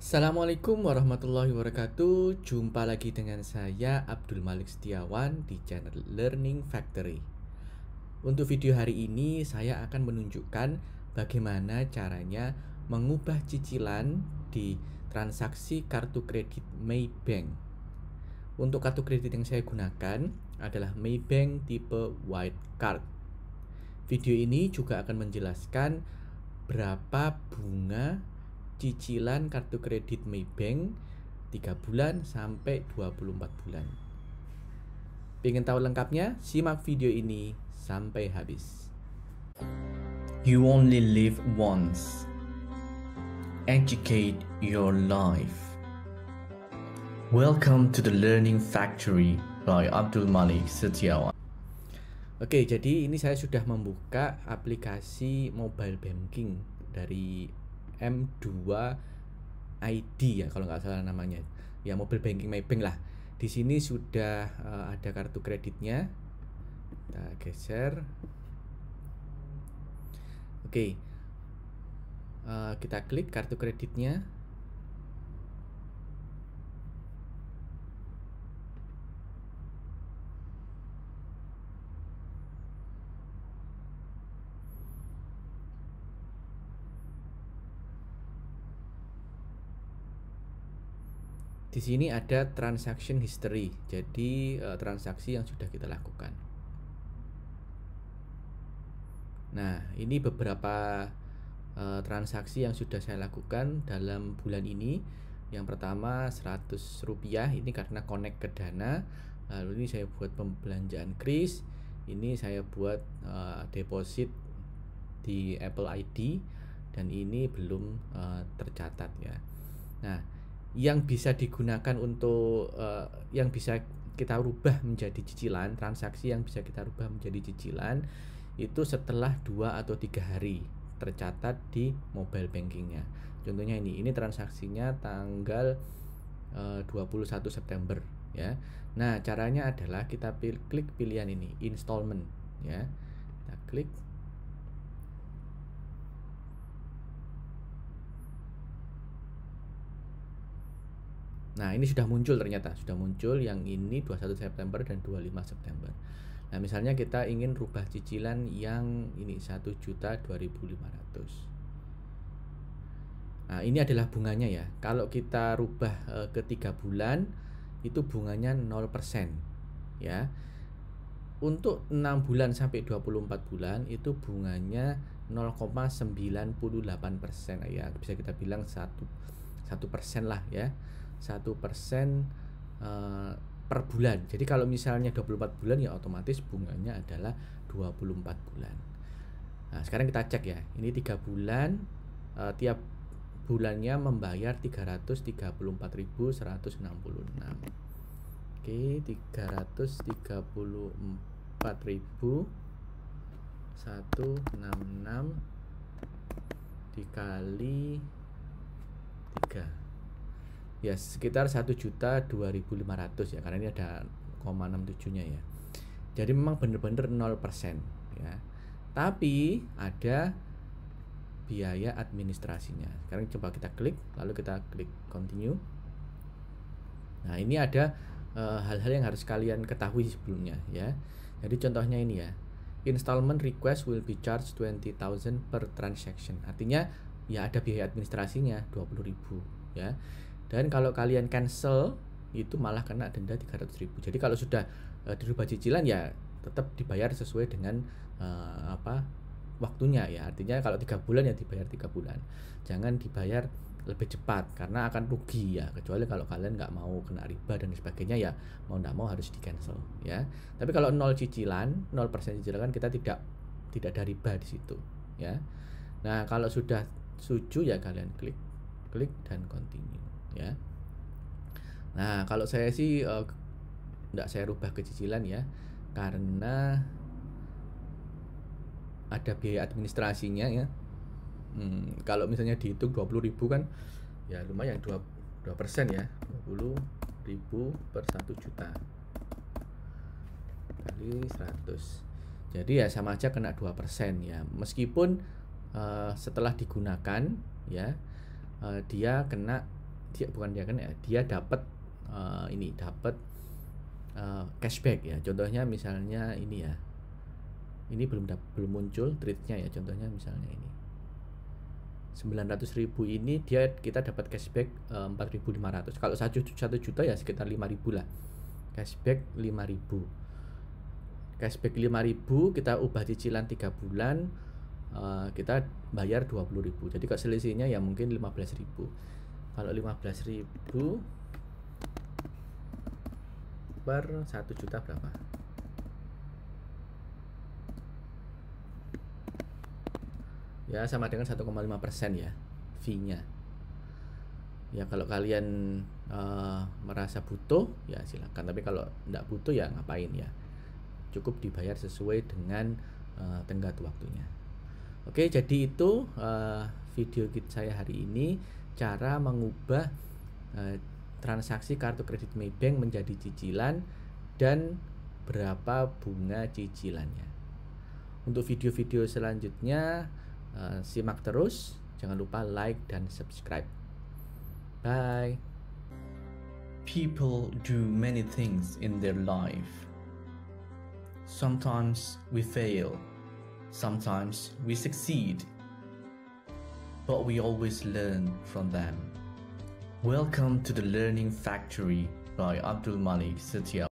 Assalamualaikum warahmatullahi wabarakatuh Jumpa lagi dengan saya Abdul Malik Setiawan di channel Learning Factory Untuk video hari ini saya akan menunjukkan bagaimana caranya mengubah cicilan di transaksi kartu kredit Maybank Untuk kartu kredit yang saya gunakan adalah Maybank tipe White Card Video ini juga akan menjelaskan berapa bunga cicilan kartu kredit Maybank 3 bulan sampai 24 bulan. Pengen tahu lengkapnya? Simak video ini sampai habis. You only live once. Educate your life. Welcome to the Learning Factory by Abdul Malik Setiawan. Oke, jadi ini saya sudah membuka aplikasi mobile banking dari M2 ID ya kalau nggak salah namanya ya mobil banking mapping lah di sini sudah uh, ada kartu kreditnya kita geser oke okay. uh, eh, kita klik kartu kreditnya Di sini ada transaction history, jadi uh, transaksi yang sudah kita lakukan. Nah, ini beberapa uh, transaksi yang sudah saya lakukan dalam bulan ini. Yang pertama 100 rupiah, ini karena connect ke Dana. Lalu ini saya buat pembelanjaan kris. Ini saya buat uh, deposit di Apple ID dan ini belum tercatat ya. Nah, yang bisa digunakan untuk uh, yang bisa kita rubah menjadi cicilan, transaksi yang bisa kita rubah menjadi cicilan itu setelah dua atau tiga hari tercatat di mobile bankingnya. Contohnya ini, ini transaksinya tanggal eh, uh, 21 September ya. Nah, caranya adalah kita pilih, klik pilihan ini, installment ya. Kita klik Nah, ini sudah muncul ternyata, sudah muncul yang ini 21 September dan 25 September. Nah, misalnya kita ingin rubah cicilan yang ini 1 juta 2.500. Nah, ini adalah bunganya ya. Kalau kita rubah e, ke 3 bulan itu bunganya 0% ya. Untuk 6 bulan sampai 24 bulan itu bunganya 0,98% ya. Bisa kita bilang 1 1% lah ya satu persen eh, per bulan. Jadi kalau misalnya 24 bulan ya otomatis bunganya adalah 24 bulan. Nah, sekarang kita cek ya. Ini 3 bulan uh, tiap bulannya membayar 334.166. Oke, 334.166 dikali 3 ya sekitar juta ratus ya karena ini ada koma 0,67 nya ya jadi memang benar-benar 0% ya tapi ada biaya administrasinya sekarang coba kita klik lalu kita klik continue nah ini ada eh, hal-hal e, yang harus kalian ketahui sebelumnya ya jadi contohnya ini ya installment request will be charged 20.000 per transaction artinya ya ada biaya administrasinya 20.000 ya dan kalau kalian cancel itu malah kena denda 300 ribu. Jadi kalau sudah uh, dirubah cicilan ya tetap dibayar sesuai dengan uh, apa waktunya ya. Artinya kalau tiga bulan ya dibayar tiga bulan. Jangan dibayar lebih cepat karena akan rugi ya kecuali kalau kalian nggak mau kena riba dan sebagainya ya mau nggak mau harus di cancel ya tapi kalau nol cicilan nol persen cicilan kan kita tidak tidak ada riba di situ ya nah kalau sudah setuju ya kalian klik klik dan continue ya. Nah, kalau saya sih tidak eh, uh, saya rubah ke cicilan ya, karena ada biaya administrasinya ya. Hmm, kalau misalnya dihitung 20.000 kan ya lumayan 2 persen ya, ribu per satu juta kali 100. Jadi ya sama aja kena dua persen ya. Meskipun uh, setelah digunakan ya uh, dia kena dia bukan dia kan ya dia dapat uh, ini dapat uh, cashback ya contohnya misalnya ini ya ini belum belum muncul treatnya ya contohnya misalnya ini 900.000 ini dia kita dapat cashback uh, eh, 4.500 kalau satu juta, juta ya sekitar 5.000 lah cashback 5.000 cashback 5.000 kita ubah cicilan 3 bulan uh, kita bayar 20.000 jadi kalau selisihnya ya mungkin 15.000 kalau 15.000 per 1 juta berapa ya sama dengan 1,5 persen ya fee-nya ya kalau kalian uh, merasa butuh ya silakan tapi kalau tidak butuh ya ngapain ya cukup dibayar sesuai dengan uh, tenggat waktunya oke jadi itu uh, video kita saya hari ini cara mengubah eh, transaksi kartu kredit Maybank menjadi cicilan dan berapa bunga cicilannya. Untuk video-video selanjutnya eh, simak terus, jangan lupa like dan subscribe. Bye. People do many things in their life. Sometimes we fail. Sometimes we succeed but we always learn from them. Welcome to the Learning Factory by Abdul Malik Setia.